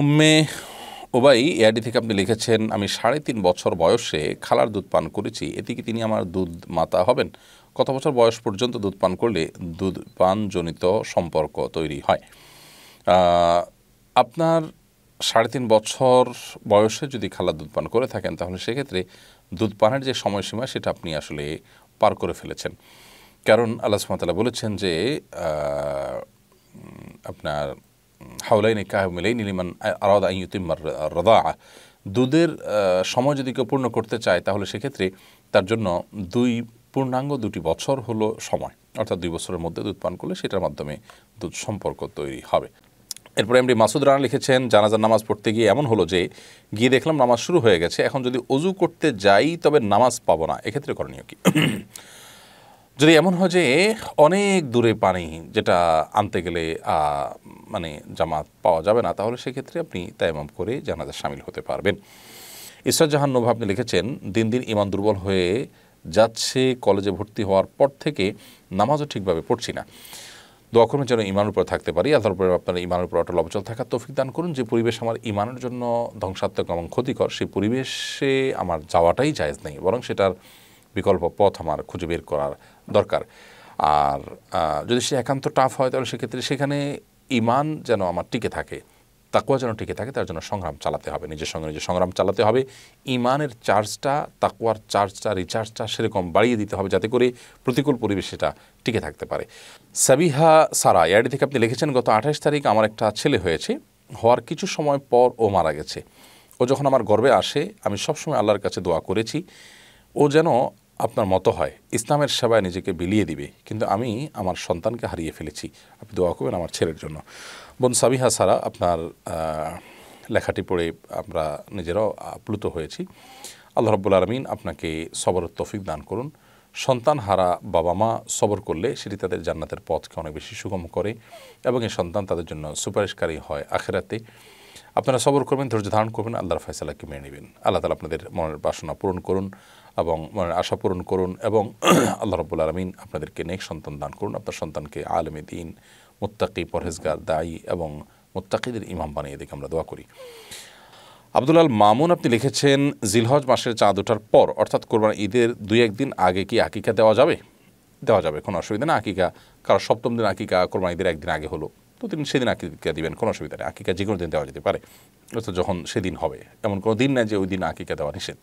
অম্মে ওবাই AID থেকে আপনি লিখেছেন আমি সাড়ে তিন বছর বয়সে খালার দুধ পান করেছি এতে কি তিনি আমার দুধ মাতা হবেন কত বছর বয়স পর্যন্ত দুধ পান করলে দুধ পানজনিত সম্পর্ক তৈরি হয় আপনার সাড়ে তিন বছর বয়সে যদি খালার দুধ পান করে থাকেন তাহলে সেক্ষেত্রে দুধ পানের যে সময়সীমা সেটা আপনি আসলে পার করে ফেলেছেন কারণ আল্লাহ সুমতালা বলেছেন যে আপনার হাউলাইন কাহমিলাইন লিমান আইন ইউতিম্মার রদা দুধের সময় যদি কেউ পূর্ণ করতে চায় তাহলে সেক্ষেত্রে তার জন্য দুই পূর্ণাঙ্গ দুটি বছর হলো সময় অর্থাৎ দুই বছরের মধ্যে দুধ পান করলে সেটার মাধ্যমে দুধ সম্পর্ক তৈরি হবে এরপরে এমডি মাসুদ রানা লিখেছেন জানাজার নামাজ পড়তে গিয়ে এমন হলো যে গিয়ে দেখলাম নামাজ শুরু হয়ে গেছে এখন যদি অজু করতে যাই তবে নামাজ পাবো না এক্ষেত্রে করণীয় কি যদি এমন হয় যে অনেক দূরে পানি যেটা আনতে গেলে মানে জামাত পাওয়া যাবে না তাহলে সেক্ষেত্রে আপনি তাইমাম করে জানাজা সামিল হতে পারবেন ইসরাত জাহান নোভা আপনি লিখেছেন দিন দিন ইমান দুর্বল হয়ে যাচ্ছে কলেজে ভর্তি হওয়ার পর থেকে নামাজও ঠিকভাবে পড়ছি না দোয়া যেন ইমানের উপর থাকতে পারি আল্লাহর উপরে আপনার ইমানের উপরে অটল অবচল থাকার তৌফিক দান করুন যে পরিবেশ আমার ইমানের জন্য ধ্বংসাত্মক এবং ক্ষতিকর সেই পরিবেশে আমার যাওয়াটাই জায়জ নেই বরং সেটার বিকল্প পথ আমার খুঁজে বের করার দরকার আর যদি সে একান্ত টাফ হয় তাহলে সেক্ষেত্রে সেখানে ইমান যেন আমার টিকে থাকে তাকুয়া যেন টিকে থাকে তার জন্য সংগ্রাম চালাতে হবে নিজের সঙ্গে নিজের সংগ্রাম চালাতে হবে ইমানের চার্জটা তাকুয়ার চার্জটা রিচার্জটা সেরকম বাড়িয়ে দিতে হবে যাতে করে প্রতিকূল পরিবেশ সেটা টিকে থাকতে পারে সাবিহা সারা ইয়ার্ডি থেকে আপনি লিখেছেন গত আঠাশ তারিখ আমার একটা ছেলে হয়েছে হওয়ার কিছু সময় পর ও মারা গেছে ও যখন আমার গর্বে আসে আমি সবসময় আল্লাহর কাছে দোয়া করেছি ও যেন আপনার মতো হয় ইসলামের সেবায় নিজেকে বিলিয়ে দিবে কিন্তু আমি আমার সন্তানকে হারিয়ে ফেলেছি আপনি দোয়া করবেন আমার ছেলের জন্য বোন সাবিহা সারা আপনার লেখাটি পড়ে আমরা নিজেরাও আপ্লুত হয়েছি আল্লাহ রব্বুল আলমিন আপনাকে সবর তফিক দান করুন সন্তান হারা বাবা মা সবর করলে সেটি তাদের জান্নাতের পথকে অনেক বেশি সুগম করে এবং এই সন্তান তাদের জন্য সুপারিশকারী হয় আখেরাতে আপনারা সবর করবেন ধৈর্য ধারণ করবেন আল্লাহর ফয়সালাকে মেনে নেবেন আল্লাহ তালা আপনাদের মনের বাসনা পূরণ করুন এবং আশা পূরণ করুন এবং আল্লাহ রব্বুল আলমিন আপনাদেরকে নেক সন্তান দান করুন আপনার সন্তানকে আলমে দিন মোত্তাকি পরহেজগার দায়ী এবং মোত্তাকিদের ইমাম বানিয়ে দিকে আমরা দোয়া করি আবদুল্লাল মামুন আপনি লিখেছেন জিলহজ মাসের চাঁদ ওঠার পর অর্থাৎ কোরবান ঈদের দুই একদিন আগে কি আকিকা দেওয়া যাবে দেওয়া যাবে কোনো অসুবিধা না আকিকা কারণ সপ্তম দিন আকিকা কোরবান ঈদের একদিন আগে হলো তো তিনি সেদিন আকিকা দিবেন কোনো অসুবিধা নেই আকিকা যে কোনো দিন দেওয়া যেতে পারে অর্থাৎ যখন সেদিন হবে এমন কোনো দিন নাই যে ওই দিন আকিকা দেওয়া নিষেধ